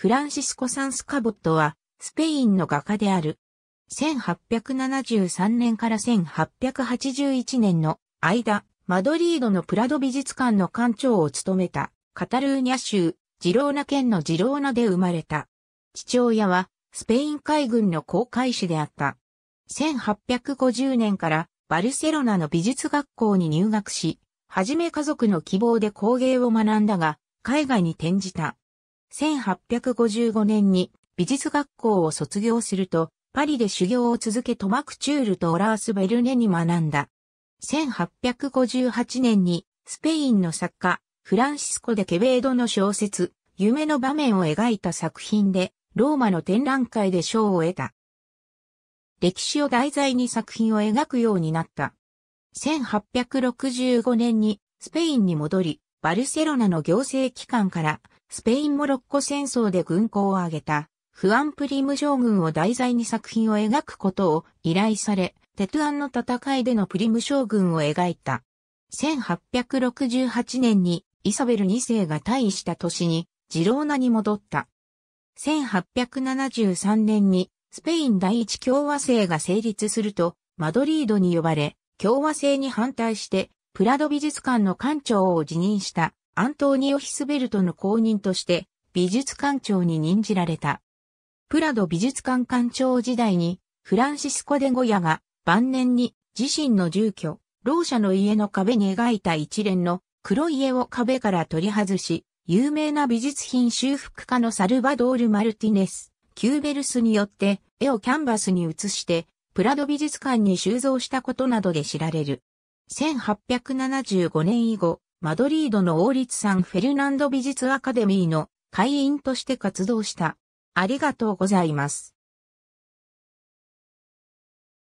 フランシスコ・サンス・カボットは、スペインの画家である。1873年から1881年の間、マドリードのプラド美術館の館長を務めた、カタルーニャ州、ジローナ県のジローナで生まれた。父親は、スペイン海軍の航海士であった。1850年からバルセロナの美術学校に入学し、はじめ家族の希望で工芸を学んだが、海外に転じた。1855年に美術学校を卒業すると、パリで修行を続けトマクチュールとオラース・ベルネに学んだ。1858年にスペインの作家、フランシスコ・デ・ケベードの小説、夢の場面を描いた作品で、ローマの展覧会で賞を得た。歴史を題材に作品を描くようになった。1865年にスペインに戻り、バルセロナの行政機関からスペイン・モロッコ戦争で軍港を挙げた、フアン・プリム将軍を題材に作品を描くことを依頼され、テトゥアンの戦いでのプリム将軍を描いた。1868年にイサベル2世が退位した年に、ジローナに戻った。1873年にスペイン第一共和制が成立すると、マドリードに呼ばれ、共和制に反対して、プラド美術館の館長を辞任したアントーニオ・ヒスベルトの公認として美術館長に任じられた。プラド美術館館長時代にフランシスコ・デ・ゴヤが晩年に自身の住居、老者の家の壁に描いた一連の黒い絵を壁から取り外し、有名な美術品修復家のサルバドール・マルティネス、キューベルスによって絵をキャンバスに移して、プラド美術館に収蔵したことなどで知られる。1875年以後、マドリードの王立サンフェルナンド美術アカデミーの会員として活動した。ありがとうございます。